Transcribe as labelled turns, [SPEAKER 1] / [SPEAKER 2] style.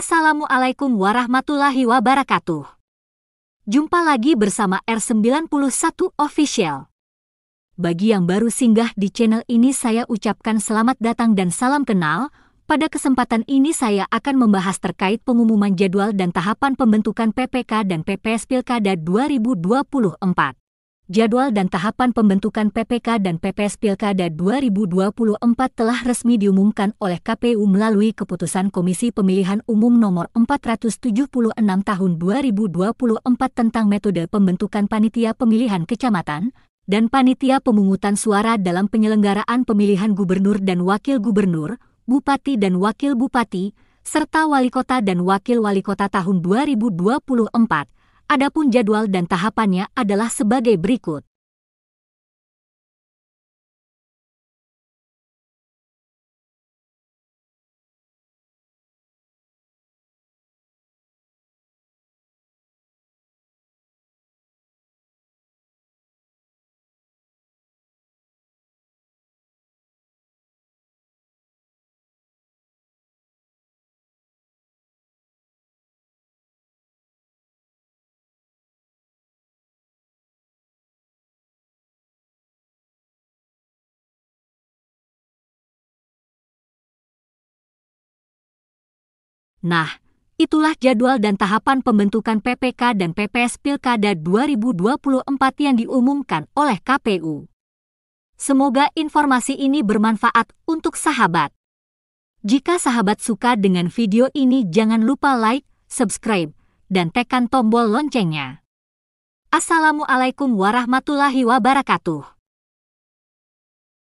[SPEAKER 1] Assalamualaikum warahmatullahi wabarakatuh. Jumpa lagi bersama R91 Official. Bagi yang baru singgah di channel ini saya ucapkan selamat datang dan salam kenal. Pada kesempatan ini saya akan membahas terkait pengumuman jadwal dan tahapan pembentukan PPK dan PPS Pilkada 2024 jadwal dan tahapan pembentukan PPK dan PPS Pilkada 2024 telah resmi diumumkan oleh KPU melalui keputusan Komisi Pemilihan Umum Nomor 476 Tahun 2024 tentang metode pembentukan panitia pemilihan kecamatan dan panitia pemungutan suara dalam penyelenggaraan pemilihan gubernur dan wakil gubernur, bupati dan wakil bupati, serta wali
[SPEAKER 2] kota dan wakil wali kota tahun 2024 Adapun jadwal dan tahapannya adalah sebagai berikut. Nah, itulah jadwal dan tahapan pembentukan PPK dan PPS Pilkada
[SPEAKER 1] 2024 yang diumumkan oleh KPU. Semoga informasi ini bermanfaat untuk sahabat. Jika sahabat suka dengan video ini
[SPEAKER 2] jangan lupa like, subscribe, dan tekan tombol loncengnya. Assalamualaikum warahmatullahi wabarakatuh.